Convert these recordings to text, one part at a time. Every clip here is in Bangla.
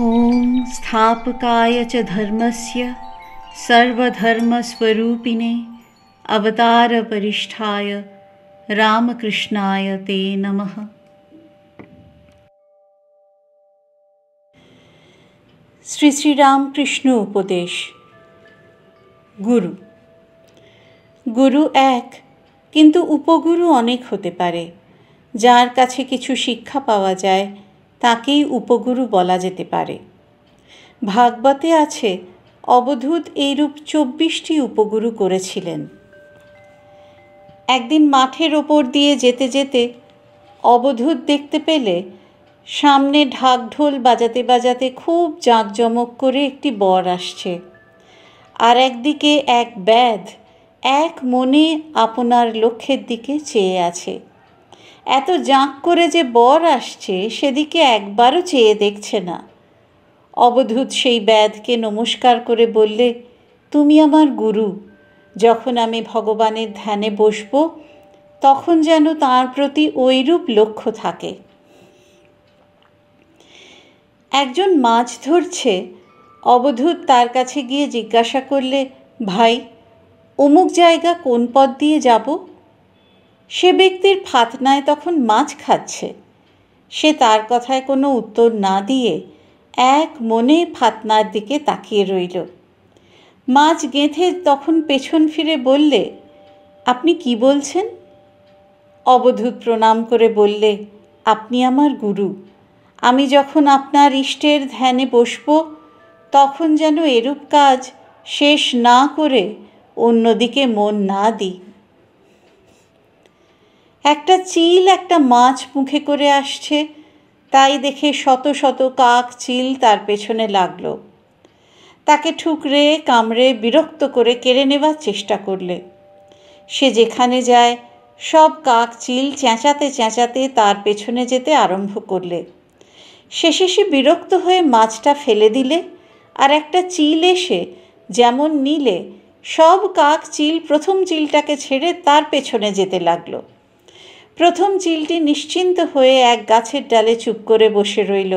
ॐ स्थापकाय च धर्मस्य सर्वधर्मस्वरूपिणे अवतारपरिष्ठाय रामकृष्णाय ते नमः श्री श्री रामकृष्ण उपदेश गुरु गुरु एक किंतु उपगुरु अनेक होते पारे जार কাছে किछु शिक्षा पावा जाए তাকেই উপগুরু বলা যেতে পারে ভাগবতে আছে অবধূত এইরূপ চব্বিশটি উপগুরু করেছিলেন একদিন মাঠের ওপর দিয়ে যেতে যেতে অবধূত দেখতে পেলে সামনে ঢাক ঢোল বাজাতে বাজাতে খুব জাঁকজমক করে একটি বর আসছে আর একদিকে এক ব্যাধ এক মনে আপনার লক্ষ্যের দিকে চেয়ে আছে এত জাঁক করে যে বর আসছে সেদিকে একবারও চেয়ে দেখছে না অবধূত সেই ব্যাধকে নমস্কার করে বললে তুমি আমার গুরু যখন আমি ভগবানের ধ্যানে বসব তখন যেন তার প্রতি ঐরূপ লক্ষ্য থাকে একজন মাছ ধরছে অবধূত তার কাছে গিয়ে জিজ্ঞাসা করলে ভাই অমুক জায়গা কোন পথ দিয়ে যাব সে ব্যক্তির ফাতনায় তখন মাছ খাচ্ছে সে তার কথায় কোনো উত্তর না দিয়ে এক মনে ফাতনার দিকে তাকিয়ে রইল মাছ গেঁথে তখন পেছন ফিরে বললে আপনি কি বলছেন অবধূত প্রণাম করে বললে আপনি আমার গুরু আমি যখন আপনার ইষ্টের ধ্যানে বসব তখন যেন এরূপ কাজ শেষ না করে অন্যদিকে মন না দিই একটা চিল একটা মাছ মুখে করে আসছে তাই দেখে শত শত কাক চিল তার পেছনে লাগলো তাকে ঠুকরে কামড়ে বিরক্ত করে কেড়ে নেবার চেষ্টা করলে সে যেখানে যায় সব কাক চিল চেঁচাতে চেঁচাতে তার পেছনে যেতে আরম্ভ করলে শেষে সে বিরক্ত হয়ে মাছটা ফেলে দিলে আর একটা চিল এসে যেমন নিলে সব কাক চিল প্রথম চিলটাকে ছেড়ে তার পেছনে যেতে লাগলো প্রথম চিলটি নিশ্চিন্ত হয়ে এক গাছের ডালে চুপ করে বসে রইল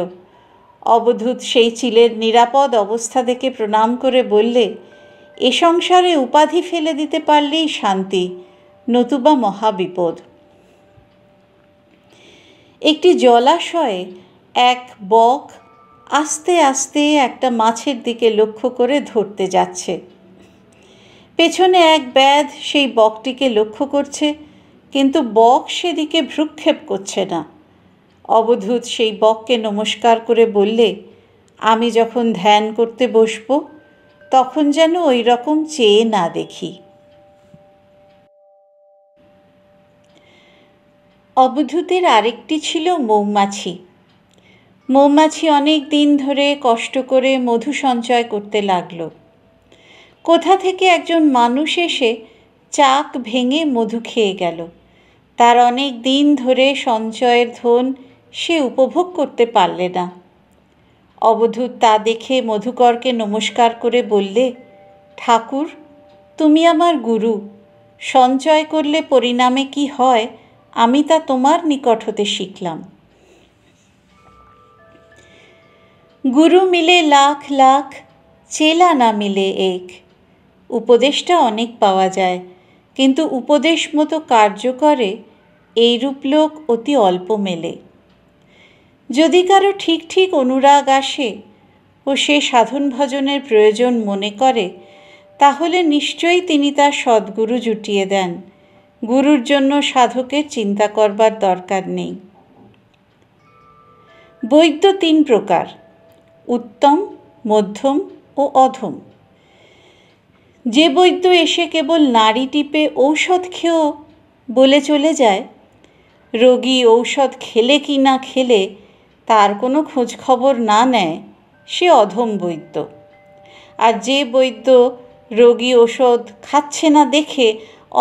অবধূত সেই চিলের নিরাপদ অবস্থা দেখে প্রণাম করে বললে এ সংসারে উপাধি ফেলে দিতে পারলেই শান্তি নতুবা মহাবিপদ একটি জলাশয়ে এক বক আস্তে আস্তে একটা মাছের দিকে লক্ষ্য করে ধরতে যাচ্ছে পেছনে এক ব্যাধ সেই বকটিকে লক্ষ্য করছে কিন্তু বক সেদিকে ভ্রুক্ষেপ করছে না অবধূত সেই বককে নমস্কার করে বললে আমি যখন ধ্যান করতে বসব তখন যেন ওই রকম চেয়ে না দেখি অবধূতের আরেকটি ছিল মৌমাছি মৌমাছি অনেক দিন ধরে কষ্ট করে মধু সঞ্চয় করতে লাগল কোথা থেকে একজন মানুষ এসে চাক ভেঙে মধু খেয়ে গেল তার অনেক দিন ধরে সঞ্চয়ের ধন সে উপভোগ করতে পারলে না অবধূত তা দেখে মধুকরকে নমস্কার করে বললে ঠাকুর তুমি আমার গুরু সঞ্চয় করলে পরিণামে কি হয় আমি তা তোমার নিকট হতে শিখলাম গুরু মিলে লাখ লাখ চেলা না মিলে এক উপদেশটা অনেক পাওয়া যায় কিন্তু উপদেশ মতো কার্য করে এইরূপ লোক অতি অল্প মেলে যদি কারো ঠিক ঠিক অনুরাগ আসে ও সে সাধন ভজনের প্রয়োজন মনে করে তাহলে নিশ্চয়ই তিনি তার সদ্গুরু জুটিয়ে দেন গুরুর জন্য সাধকের চিন্তা করবার দরকার নেই বৈদ্য তিন প্রকার উত্তম মধ্যম ও অধম যে বৈদ্য এসে কেবল নাড়ি টিপে ঔষধ খেয়েও বলে চলে যায় রোগী ঔষধ খেলে কি না খেলে তার কোনো খোঁজখবর না নেয় সে অধম বৈদ্য আর যে বৈদ্য রোগী ওষুধ খাচ্ছে না দেখে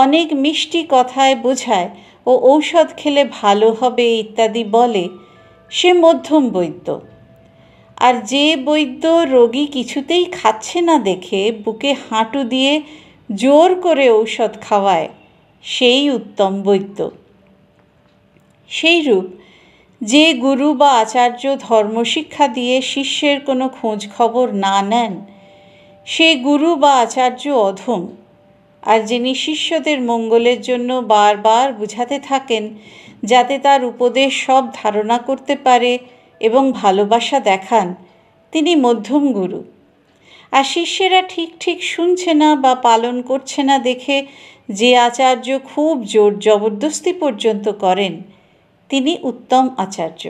অনেক মিষ্টি কথায় বোঝায় ও ঔষধ খেলে ভালো হবে ইত্যাদি বলে সে মধ্যম বৈদ্য আর যে বৈদ্য রোগী কিছুতেই খাচ্ছে না দেখে বুকে হাঁটু দিয়ে জোর করে ঔষধ খাওয়ায় সেই উত্তম বৈদ্য সেইরূপ যে গুরু বা আচার্য ধর্মশিক্ষা দিয়ে শিষ্যের কোনো খোঁজ খবর না নেন সে গুরু বা আচার্য অধম আর যিনি শিষ্যদের মঙ্গলের জন্য বারবার বুঝাতে থাকেন যাতে তার উপদেশ সব ধারণা করতে পারে এবং ভালোবাসা দেখান তিনি মধ্যম গুরু আর শিষ্যেরা ঠিক ঠিক শুনছে না বা পালন করছে না দেখে যে আচার্য খুব জোর জবরদস্তি পর্যন্ত করেন তিনি উত্তম আচার্য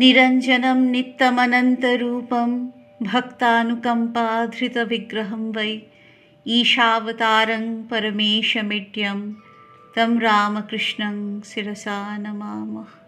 নিরঞ্জনম নিত্যমনন্তরূপম বিগ্রহম বৈ ঈশাবতারং পরমেশমিট্যম तं रामकृष्णं शिरसा नमामः